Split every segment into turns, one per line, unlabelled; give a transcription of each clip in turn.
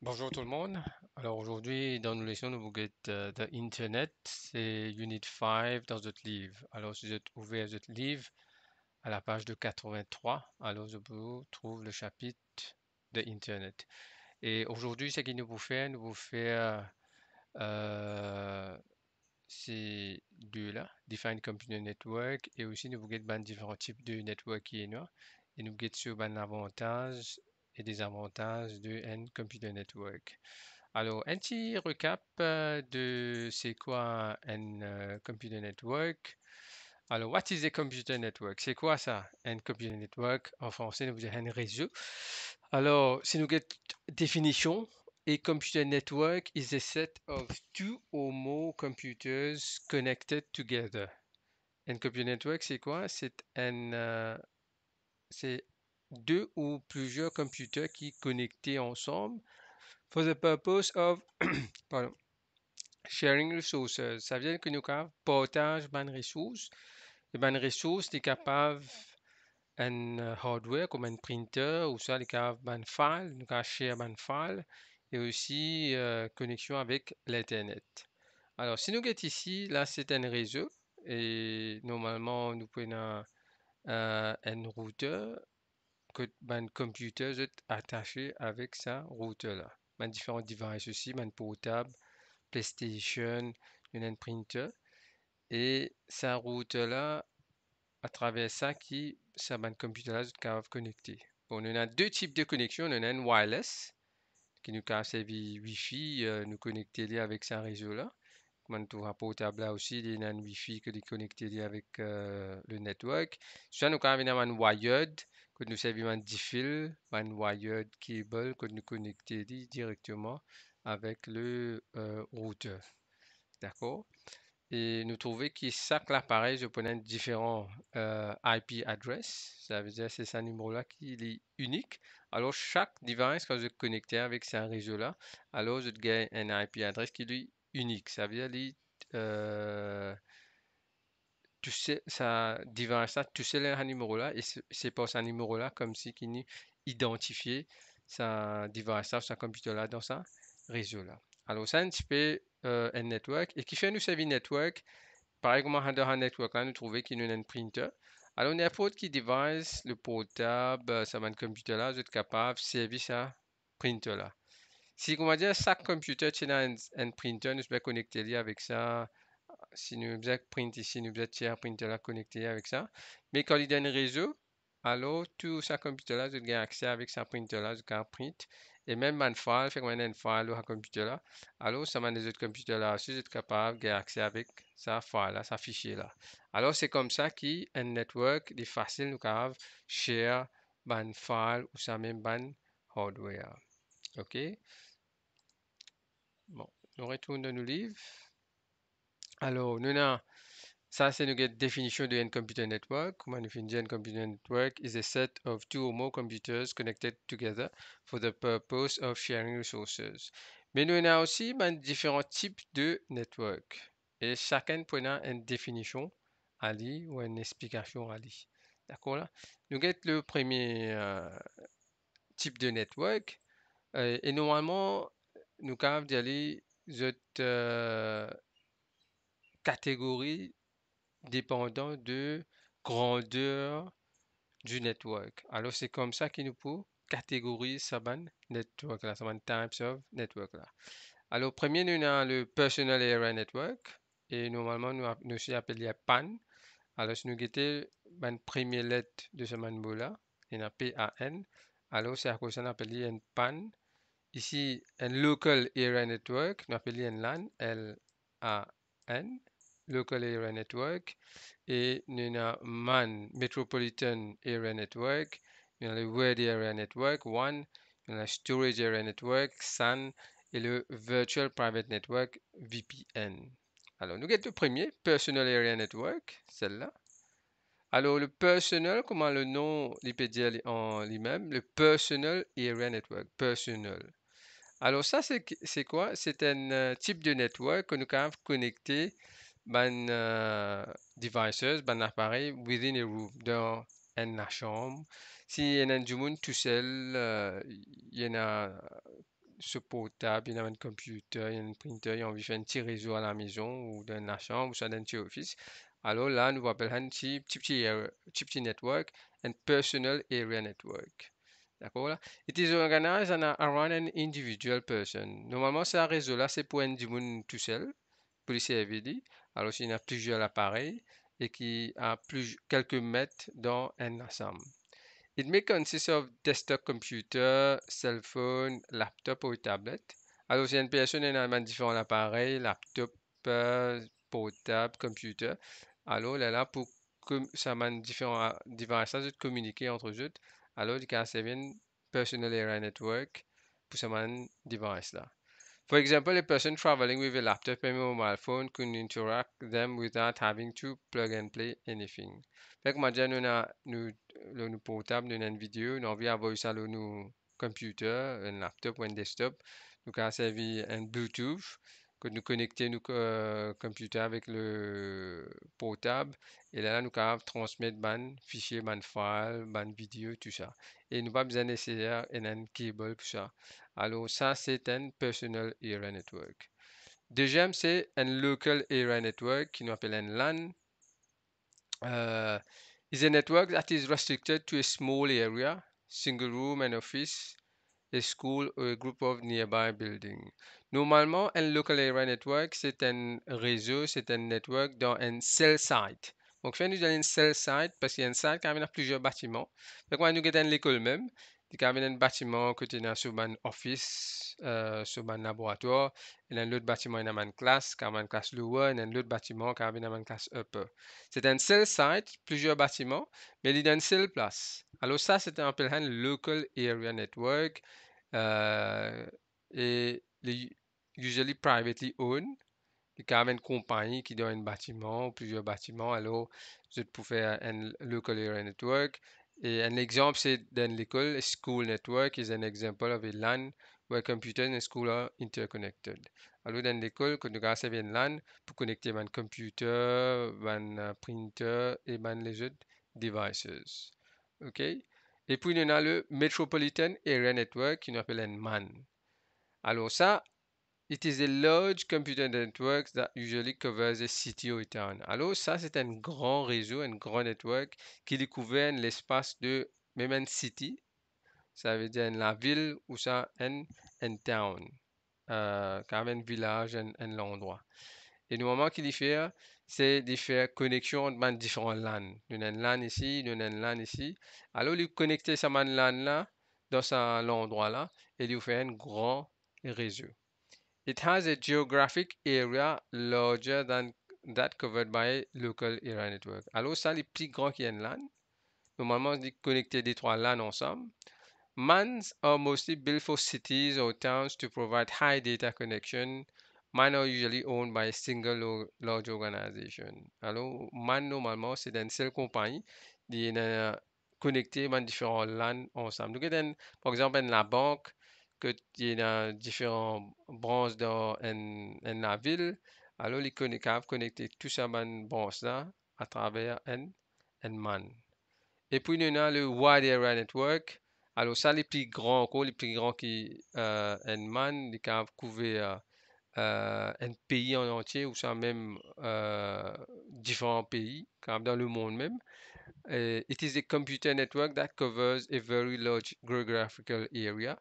Bonjour tout le monde. Alors aujourd'hui, dans nos leçons, nous guidons euh, de Internet. C'est Unit 5 dans notre livre. Alors si vous êtes ouvert à livre, à la page de 83, alors vous trouve le chapitre de Internet. Et aujourd'hui, ce qu'il nous vous faire, nous vous fait euh, euh, ces deux-là, Define Computer Network, et aussi nous vous guidons ben, différents types de noir Et nous guidons sur un ben, avantage des avantages de N Computer Network. Alors, un petit recap euh, de c'est quoi un euh, computer network. Alors, what is a computer network? C'est quoi ça? Un computer network, en français, vous avez un réseau. Alors, si nous avons définition, a computer network is a set of two or more computers connected together. Un computer network, c'est quoi? C'est un, euh, deux ou plusieurs computers qui connectés ensemble for the purpose of pardon, sharing ressources. Ça veut dire que nous avons partage de ressources. Et ban ressources, est capables un euh, hardware comme un printer ou ça, les capables ban file, nous share file et aussi euh, connexion avec l'Internet. Alors, si nous sommes ici, là, c'est un réseau et normalement, nous prenons euh, un routeur mon ben, computer est attaché avec sa route là. Mon ben, différents devices aussi, mon ben, portable, PlayStation, une printer. Et sa route là, à travers ça, qui, sa mon computer là, est connecté. Bon, on a deux types de connexions. On a une wireless, qui nous a servi Wi-Fi, euh, nous connecter avec sa réseau là. Mon tour portable là aussi, il y a un Wi-Fi qui est connecté avec euh, le network. Soit nous avons un wired, que nous servir un diffil, un wired cable que nous connecter directement avec le euh, routeur. D'accord Et nous trouvons que chaque appareil, je prenais différents euh, IP address. Ça veut dire c'est ce numéro-là qui est unique. Alors chaque device quand je connectais avec ce réseau-là, alors je gagne un IP adresse qui lui unique. Ça veut dire tu sais, ça, ça, tu sais les numéro là, et c'est pas ces numéro là comme si qui identifiait identifié ça ça, ça computer là dans ça réseau là. Alors ça un petit euh, un network et qui fait nous servir network, pareil comme un network là hein, nous trouver qu'il y a un printer. Alors on a un qui device le portable, ça euh, va un computer là, vous êtes capable de servir ça printer là. Si on va dire chaque computer tient un, un printer, nous pouvons connecter avec ça si nous Synubzac print ici, nous Synubzac tiers, print là, connecté avec ça. Mais quand il y a un réseau, alors tout ça computer là, vous avez accès avec ça print là, vous avez print. Et même un file, fait un file, ou computer là. Alors ça man les autres computers là, si vous êtes capable, vous accès avec ça file là, ça fichier là. Alors c'est comme ça qu'un network est facile, nous avons share, ban file ou ça même ban hardware. Ok. Bon, on retourne dans nos livres. Alors, nous avons, ça c'est une définition de N computer network. Comment N computer network is a set of two or more computers connected together for the purpose of sharing resources. Mais nous avons aussi différents types de network. Et chacun avoir une définition à ou une explication à D'accord Nous avons le premier euh, type de network. Euh, et normalement, nous avons d'aller catégorie dépendant de grandeur du network. Alors, c'est comme ça qu'il nous peut catégoriser Saban Network, là, Saban types of Network. Là. Alors, premier, nous avons le Personal Area Network. Et normalement, nous, nous sommes PAN. Alors, si nous guettons la première lettre de ce mot-là, il y a PAN. Alors, c'est à cause qu'on appelle un PAN. Ici, un Local Area Network, nous appelons un LAN, L-A-N. Local Area Network et avons MAN, Metropolitan Area Network, il y Area Network, one. Storage Area Network, SAN et le Virtual Private Network, VPN. Alors, nous avons le premier, Personal Area Network, celle-là. Alors, le Personal, comment le nom l'IPDL en lui-même Le Personal Area Network, Personal. Alors, ça, c'est quoi C'est un euh, type de network que nous avons connecté ban euh, devices, ban appareil within a room, dans une chambre. Si y en a du monde tout seul, euh, il y en a ce euh, portable, y en a un computer, il y a un printer, il y a un petit réseau à la maison ou dans la chambre ou dans un petit office. Alors là, nous appelons un petit, petit, petit, petit, network, un personal area network. D'accord là? It is organized around an individual person. Normalement, ce réseau-là, c'est pour un du monde tout seul policier avait dit, alors y a plusieurs appareils et qui a plus, quelques mètres dans un ensemble. It may consist of desktop computer, cell phone, laptop ou tablette. Alors, si une personne a différents appareils, laptop, euh, portable, computer, alors là, là pour que ça mène différents devices de communiquer entre eux, alors il y a un personnel area network pour ce device là. For example, a person traveling with a laptop and mobile phone could interact them without having to plug and play anything. Fait que nous le portable, vidéo, vidéo, nous avons ça allo nu computer, un laptop, un desktop, nous avons servi un Bluetooth, que nous connecter nos euh, computer avec le portable et là, nous avons transmettre ban fichier ban file ban vidéo tout ça et nous n'avons pas besoin d'essayer un cable pour ça alors ça, c'est un Personal Area Network. Deuxième, c'est un Local Area Network qui nous appelle un LAN. Uh, is a network that is restricted to a small area, single room, an office, a school or a group of nearby buildings. Normalement, un local area network, c'est un réseau, c'est un network dans un cell site. Donc, je vais nous donner un cell site parce qu'il y a un site qui a plusieurs bâtiments. Donc, on va nous l'école même. Il y a un bâtiment qui Dika men un office, euh, laboratoire. Et laboratoire, et bâtiment, bâtiment qui a lout classe. nan man klas, ka classe « lower e ». Et un l'autre bâtiment, qui est dans une classe « upper ». C'est un seul site, plusieurs mais il y il une seule place alors ça c'est un peu un « Local Area Network, Et il est usually privately owned, Il y a une compagnie qui donne un bâtiment, plusieurs bâtiments. Alors, je peux faire un local area network. Et un exemple, c'est dans l'école, School Network is an example of a LAN where computers and school are interconnected. Alors, dans l'école, quand nous a un LAN pour connecter mon computer, mon euh, printer et mon les autres devices. OK? Et puis, on a le Metropolitan Area Network qui nous appelle un MAN. Alors, ça, It is a large computer network that usually covers a city or town. Alors, ça, c'est un grand réseau, un grand network qui découvre l'espace de même une city. Ça veut dire la ville ou ça, un, un town. Euh, comme un village, un, un endroit. Et le moment qu'il y fait, c'est de faire connexion entre différents LAN. a LAN ici, nous LAN ici. Alors, il connecte sa LAN là dans cet endroit là et il fait un grand réseau. It has a geographic area larger than that covered by local area network. Alors, ça, les plus grands qui LAN. Normalement, on dit connecter des trois LAN ensemble. MANs are mostly built for cities or towns to provide high data connection. MAN are usually owned by a single large organization. Alors, MAN, normalement, c'est une seule compagnie. qui est euh, connectée dans différents LAN ensemble. Donc, par exemple, la banque, qu'il y a différentes branches dans une, la ville. Alors, les connecteurs connecter toutes ces branches-là à travers un, un man. Et puis, nous a le Wide Area Network. Alors, ça, les plus grands, encore, les plus grands qui euh, un man, les couvert euh, un pays en entier ou ça même euh, différents pays, comme dans le monde même. it is a computer network that covers a very large geographical area.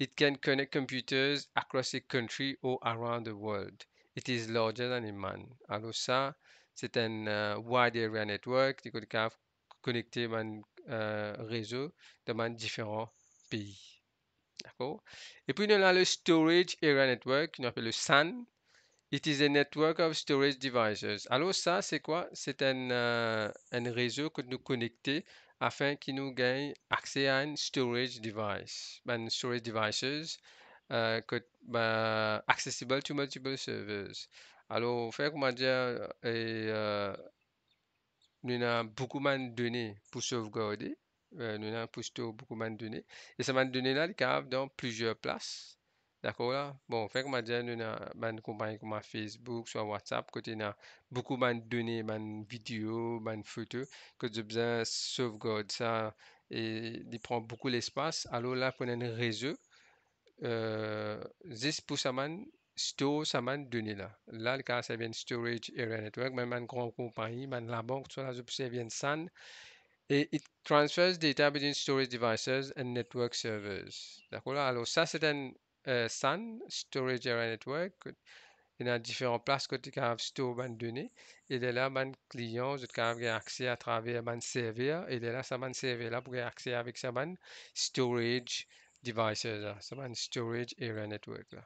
It can connect computers across a country or around the world. It is larger than a man. Alors ça, c'est un euh, wide area network qui peut connecter un réseau dans différents pays. D'accord Et puis, on a le Storage Area Network, qu'on appelle le SAN. It is a network of storage devices. Alors ça, c'est quoi C'est un, euh, un réseau que nous connectons afin qu'il nous gagne accès à un storage device, ben, un storage devices euh, que, ben, accessible to multiple servers. Alors, faire comment dire, euh, euh, nous avons beaucoup moins de données pour sauvegarder, euh, nous avons beaucoup moins de données, et ça m'a donné là, dans plusieurs places. D'accord Bon, fait ben, que ma dia nous na une compagnie comme Facebook, ou WhatsApp, qui as beaucoup de données, de vidéos, de photos que j'ai besoin sauvegarder. ça et prend beaucoup d'espace. Alors là, pour un réseau, euh, pour ça man, store ces données là. Là, le cas, ça bien storage area network, même une grande compagnie, ben la banque, soit là, je bien ça. Et it transfers data between storage devices and network servers. D'accord Alors ça, c'est un euh, SAN, Storage Area Network. Il y a différentes places que tu as store les données. Et de là, bande clients tu accès à travers mon serveur. Et de là, ça bande serveur là pour accéder accès avec sa storage devices Ça storage area network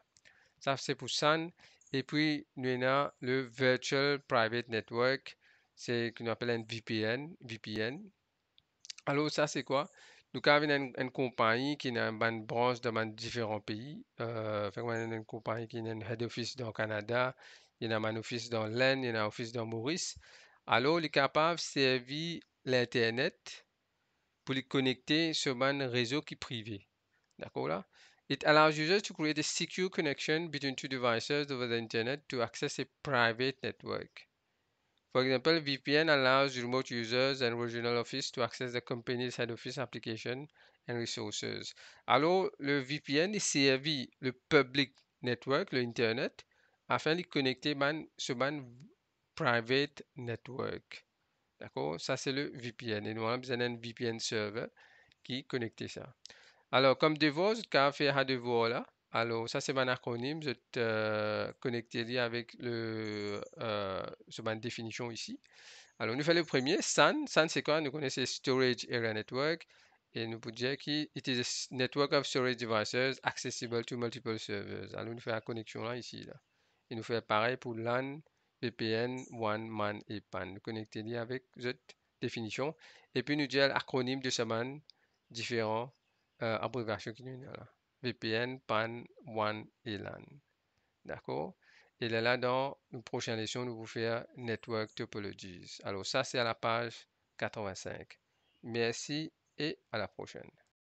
Ça, c'est pour SAN. Et puis, nous avons le Virtual Private Network. C'est ce qu'on appelle un VPN. VPN. Alors, ça, c'est quoi? Donc, il une, compagnie qui a une branche dans différents pays. Euh, il y a une compagnie qui euh, a un head office dans le Canada, il y a un office dans l'Aisne, il y a un office dans Maurice. Alors, il est capable de servir l'Internet pour les connecter sur un réseau qui est privé. D'accord là? It allows users to create a secure connection between two devices over the Internet to access a private network. For example, VPN allows remote users and regional office to access the company's head office application and resources. Alors, le VPN servit le public network, le Internet, afin de connecter man, ce man private network. D'accord Ça, c'est le VPN. Et nous avons besoin d'un VPN server qui connecte ça. Alors, comme devoir, vous avez faire un devoir là. Alors, ça, c'est mon acronyme. Je te euh, connecterai avec le, ce euh, ma définition ici. Alors, nous faisons le premier, SAN. SAN, c'est quoi Nous connaissons Storage Area Network. Et nous pouvons dire qu'il c'est un network of storage devices accessible to multiple servers. Alors, nous faisons la connexion là, ici. Là. Et nous faisons pareil pour LAN, VPN, WAN, MAN et PAN. Nous connecter avec cette définition. Et puis, nous disons l'acronyme de ce man différents euh, abréviations qui nous là. VPN PAN One ELAN. D'accord Et là, là, dans une prochaine leçon, nous vous faire Network Topologies. Alors, ça, c'est à la page 85. Merci et à la prochaine.